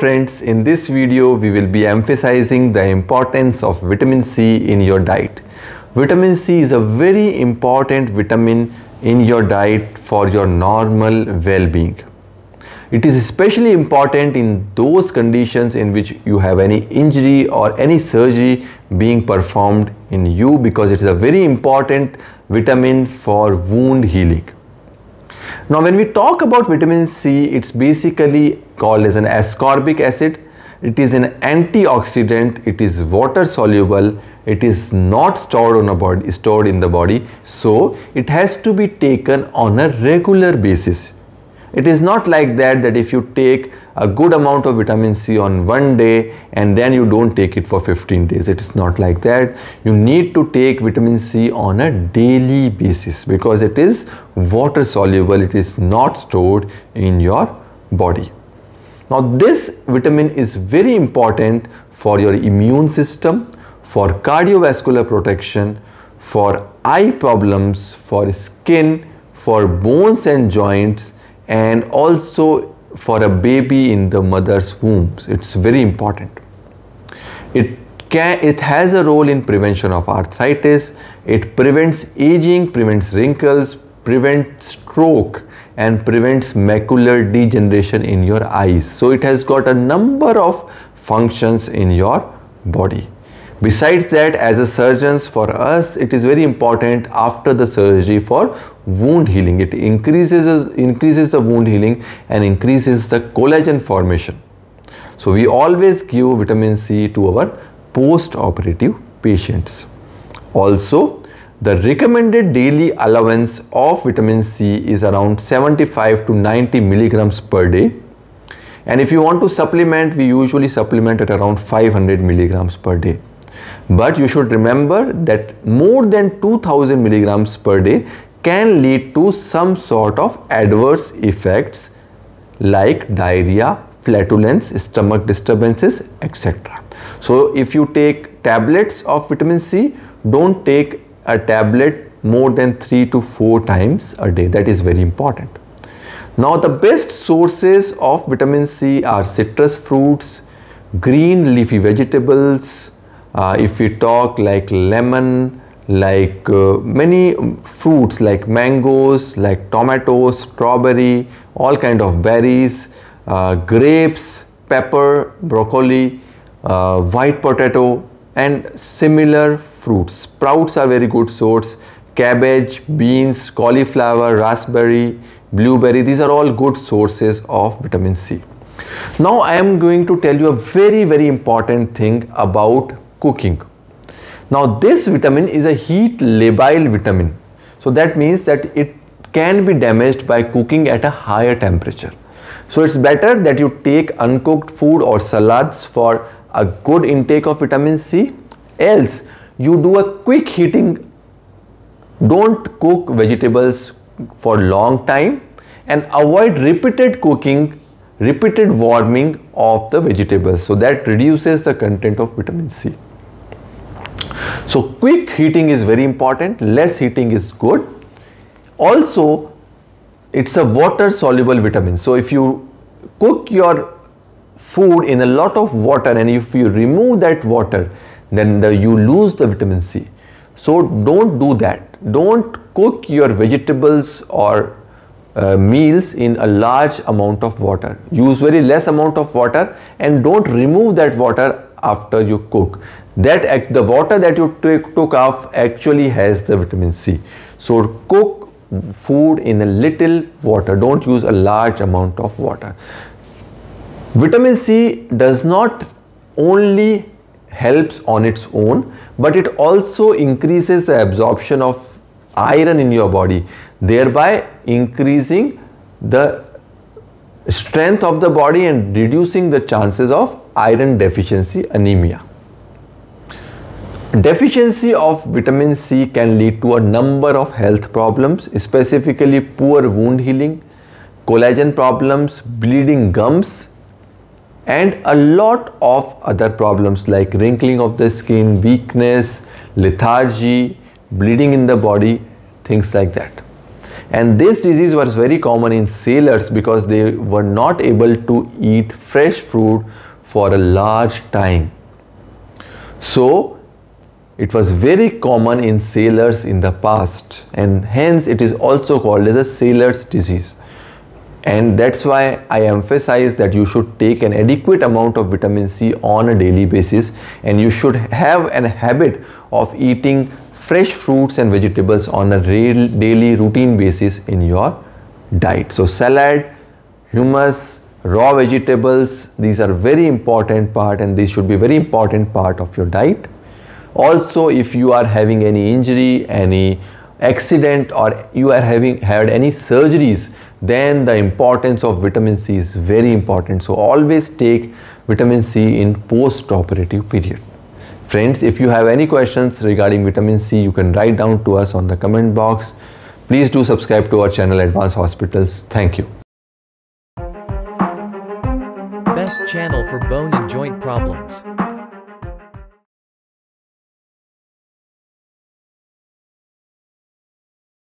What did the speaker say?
Friends, in this video, we will be emphasizing the importance of vitamin C in your diet. Vitamin C is a very important vitamin in your diet for your normal well-being. It is especially important in those conditions in which you have any injury or any surgery being performed in you because it is a very important vitamin for wound healing. Now when we talk about vitamin C, it's basically called as an ascorbic acid. It is an antioxidant, it is water soluble, it is not stored on a body, stored in the body. So it has to be taken on a regular basis. It is not like that that if you take a good amount of vitamin C on one day and then you don't take it for 15 days. It is not like that. You need to take vitamin C on a daily basis because it is water soluble. It is not stored in your body. Now this vitamin is very important for your immune system, for cardiovascular protection, for eye problems, for skin, for bones and joints and also for a baby in the mother's womb. It's very important. It can, it has a role in prevention of arthritis, it prevents aging, prevents wrinkles, prevents stroke and prevents macular degeneration in your eyes. So it has got a number of functions in your body. Besides that, as a surgeons for us, it is very important after the surgery for wound healing. It increases, increases the wound healing and increases the collagen formation. So we always give vitamin C to our post-operative patients. Also, the recommended daily allowance of vitamin C is around 75 to 90 milligrams per day. And if you want to supplement, we usually supplement at around 500 milligrams per day. But you should remember that more than 2000 milligrams per day can lead to some sort of adverse effects like diarrhea, flatulence, stomach disturbances, etc. So if you take tablets of vitamin C, don't take a tablet more than 3 to 4 times a day. That is very important. Now the best sources of vitamin C are citrus fruits, green leafy vegetables, uh, if we talk like lemon like uh, many fruits like mangoes like tomatoes strawberry all kind of berries uh, grapes pepper broccoli uh, white potato and similar fruits sprouts are very good sources. cabbage beans cauliflower raspberry blueberry these are all good sources of vitamin c now i am going to tell you a very very important thing about cooking. Now this vitamin is a heat labile vitamin. So that means that it can be damaged by cooking at a higher temperature. So it's better that you take uncooked food or salads for a good intake of vitamin C. Else you do a quick heating. Don't cook vegetables for long time and avoid repeated cooking, repeated warming of the vegetables. So that reduces the content of vitamin C. So quick heating is very important, less heating is good. Also, it's a water soluble vitamin. So if you cook your food in a lot of water and if you remove that water, then the, you lose the vitamin C. So don't do that. Don't cook your vegetables or uh, meals in a large amount of water. Use very less amount of water and don't remove that water after you cook that the water that you take, took off actually has the vitamin C. So cook food in a little water. Don't use a large amount of water. Vitamin C does not only helps on its own, but it also increases the absorption of iron in your body, thereby increasing the strength of the body and reducing the chances of iron deficiency anemia. Deficiency of vitamin C can lead to a number of health problems, specifically poor wound healing, collagen problems, bleeding gums, and a lot of other problems like wrinkling of the skin, weakness, lethargy, bleeding in the body, things like that. And this disease was very common in sailors because they were not able to eat fresh fruit for a large time. So, it was very common in sailors in the past and hence it is also called as a sailor's disease. And that's why I emphasize that you should take an adequate amount of vitamin C on a daily basis and you should have an habit of eating fresh fruits and vegetables on a daily routine basis in your diet. So salad, humus, raw vegetables, these are very important part and these should be very important part of your diet also if you are having any injury any accident or you are having had any surgeries then the importance of vitamin C is very important so always take vitamin C in post operative period friends if you have any questions regarding vitamin C you can write down to us on the comment box please do subscribe to our channel advanced hospitals thank you best channel for bone and joint problems